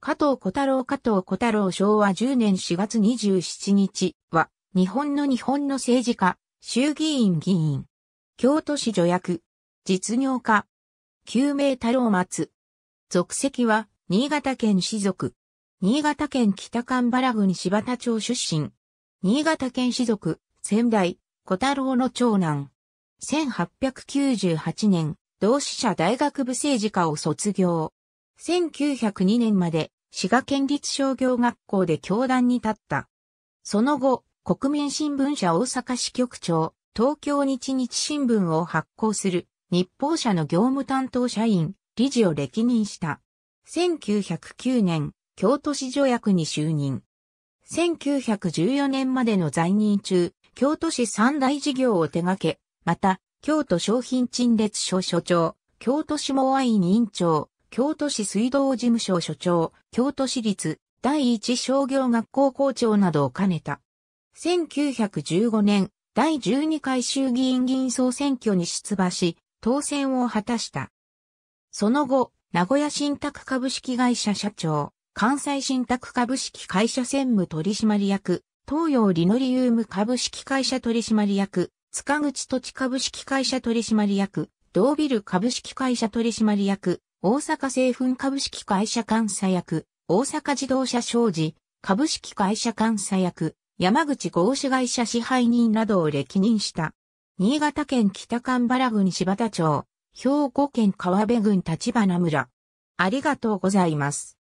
加藤小太郎加藤小太郎昭和10年4月27日は、日本の日本の政治家、衆議院議員、京都市助役、実業家、救命太郎松。属籍は、新潟県氏族。新潟県北神原郡柴田町出身。新潟県氏族、仙台、小太郎の長男。1898年、同志社大学部政治科を卒業。1902年まで滋賀県立商業学校で教壇に立った。その後、国民新聞社大阪支局長、東京日日新聞を発行する日報社の業務担当社員、理事を歴任した。1909年、京都市条約に就任。1914年までの在任中、京都市三大事業を手掛け、また、京都商品陳列所所長、京都市モアイ委員長、京都市水道事務所所長、京都市立第一商業学校校長などを兼ねた。1915年、第12回衆議院議員総選挙に出馬し、当選を果たした。その後、名古屋新宅株式会社社長、関西新宅株式会社専務取締役、東洋リノリウム株式会社取締役、塚口土地株式会社取締役、同ビル株式会社取締役、大阪製粉株式会社監査役、大阪自動車商事、株式会社監査役、山口合資会社支配人などを歴任した。新潟県北神原郡柴田町、兵庫県川辺郡立花村。ありがとうございます。